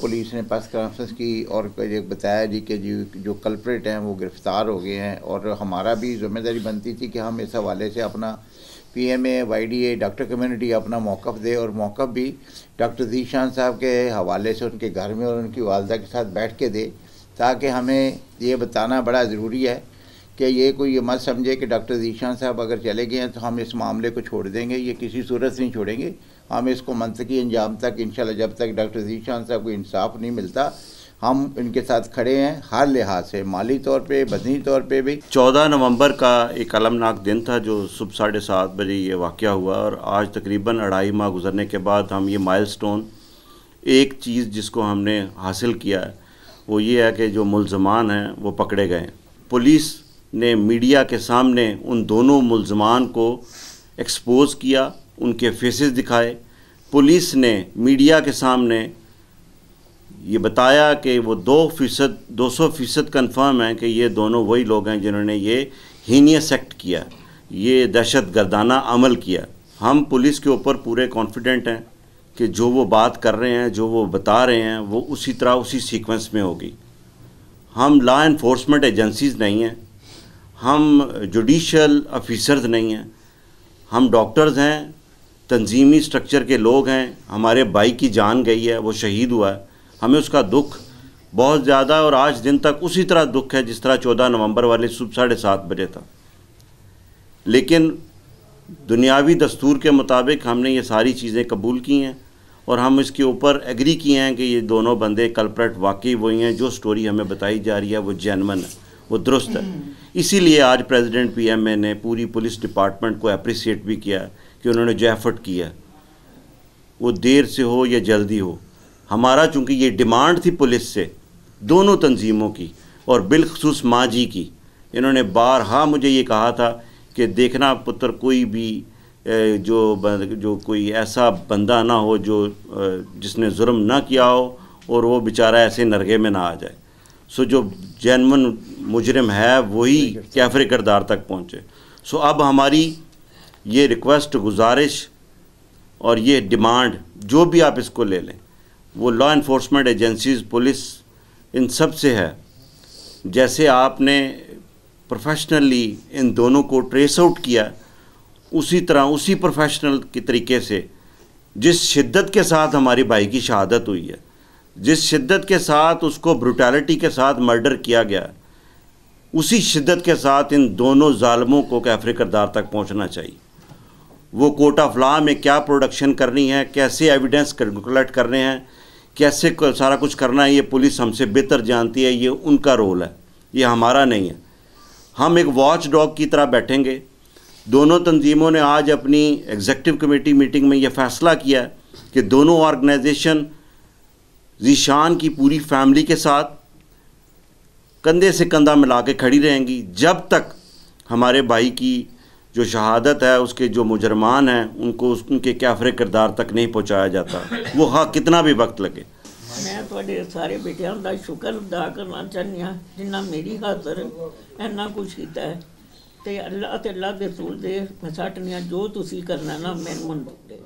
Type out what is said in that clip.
police ने press conference की और ये बताया जी कि जी जो कल्प्रेट हैं वो गिरफ़्तार हो गए हैं और हमारा भी जिम्मेदारी बनती थी कि हम इस हवाले से अपना P M A Y D A doctor community अपना मौक़ दे और मौक़ भी डॉक्टर जीशान साहब के हवाले से उनके घर में और उनकी वालदा के साथ बैठ के दे ताकि हमें ये बताना बड़ा ज़रूरी है कि ये कोई ये मत समझे कि डॉक्टर जीशान साहब अगर चले गए हैं तो हम इस मामले को छोड़ देंगे ये किसी सूरत नहीं छोड़ेंगे हम इसको मनतकी अंजाम तक इन जब तक डॉक्टर जीशान साहब को इंसाफ नहीं मिलता हम इनके साथ खड़े हैं हर लिहाज से माली तौर पे बदनी तौर पे भी चौदह नवंबर का एक अलमनाक दिन था जो सुबह साढ़े सात बजे ये वाक़ हुआ और आज तकरीबन अढ़ाई माह गुजरने के बाद हम ये माइलस्टोन एक चीज़ जिसको हमने हासिल किया है वो ये है कि जो मुलजमान हैं वो पकड़े गए पुलिस ने मीडिया के सामने उन दोनों मुलजमान को एक्सपोज़ किया उनके फेसेस दिखाए पुलिस ने मीडिया के सामने ये बताया कि वो दो फीसद दो सौ फीसद कन्फर्म है कि ये दोनों वही लोग हैं जिन्होंने ये हीनियस एक्ट किया ये दहशत गर्दाना अमल किया हम पुलिस के ऊपर पूरे कॉन्फिडेंट हैं कि जो वो बात कर रहे हैं जो वो बता रहे हैं वो उसी तरह उसी सीक्वेंस में होगी हम लॉ इन्फोर्समेंट एजेंसीज़ नहीं हैं हम जुडिशल ऑफिसर्स नहीं हैं हम डॉक्टर्स हैं तंजीमी स्ट्रक्चर के लोग हैं हमारे भाई की जान गई है वो शहीद हुआ है हमें उसका दुख बहुत ज़्यादा और आज दिन तक उसी तरह दुख है जिस तरह चौदह नवंबर वाले सुबह साढ़े सात बजे था लेकिन दुनियावी दस्तूर के मुताबिक हमने ये सारी चीज़ें कबूल की हैं और हम इसके ऊपर एग्री किए हैं कि ये दोनों बंदे कल्परेट वाकई वही हैं जो स्टोरी हमें बताई जा रही है वो जैनमन है वो दुरुस्त है इसीलिए आज प्रेसिडेंट पीएमए ने पूरी पुलिस डिपार्टमेंट को अप्रिसिएट भी किया है कि उन्होंने जो एफर्ट किया वो देर से हो या जल्दी हो हमारा चूँकि ये डिमांड थी पुलिस से दोनों तंजीमों की और बिलखसूस माँ जी की इन्होंने बारहा मुझे ये कहा था कि देखना पुत्र कोई भी जो जो कोई ऐसा बंदा ना हो जो जिसने जुर्म ना किया हो और वो बेचारा ऐसे नरगे में ना आ जाए सो जो जैनमन मुजरम है वही कैफरे करदार तक पहुँचे सो अब हमारी ये रिक्वेस्ट गुजारिश और ये डिमांड जो भी आप इसको ले लें वो लॉ इन्फोर्समेंट एजेंसीज पुलिस इन सब से है जैसे आपने प्रोफेशनली इन दोनों को ट्रेस आउट किया उसी तरह उसी प्रोफेशनल के तरीके से जिस शिद्दत के साथ हमारी भाई की शहादत हुई है जिस शिद्दत के साथ उसको ब्रुटैलिटी के साथ मर्डर किया गया उसी शिद्दत के साथ इन दोनों ालमों को कैफरे करदार तक पहुंचना चाहिए वो कोर्ट ऑफ लॉ में क्या प्रोडक्शन करनी है कैसे एविडेंस कलेक्ट करने हैं कैसे सारा कुछ करना है ये पुलिस हमसे बेहतर जानती है ये उनका रोल है ये हमारा नहीं है हम एक वॉच डॉग की तरह बैठेंगे दोनों तंजीमों ने आज अपनी एग्जेक्टिव कमेटी मीटिंग में यह फ़ैसला किया कि दोनों ऑर्गेनाइजेशन जीशान की पूरी फैमिली के साथ कंधे से कंधा मिला के खड़ी रहेंगी जब तक हमारे भाई की जो शहादत है उसके जो मुजरमान हैं उनको उनके काफरे किरदार तक नहीं पहुँचाया जाता वो हाँ कितना भी वक्त लगे ਮੈਂ ਤੁਹਾਡੇ ਸਾਰੇ ਬੇਟਿਆਂ ਦਾ ਸ਼ੁਕਰ ਅਦਾ ਕਰਨਾ ਚਾਹੁੰਦੀ ਹਾਂ ਜਿਨ੍ਹਾਂ ਮੇਰੀ ਹਾਜ਼ਰ ਇੰਨਾ ਕੁਝ ਕੀਤਾ ਹੈ ਤੇ ਅੱਲਾ ਤੇ ਅੱਲਾ ਦੇ ਰਸੂਲ ਦੇ ਹਸਾਟਨੀਆਂ ਜੋ ਤੁਸੀਂ ਕਰਨਾ ਨਾ ਮੈਨੂੰ ਮੰਨ ਦੇ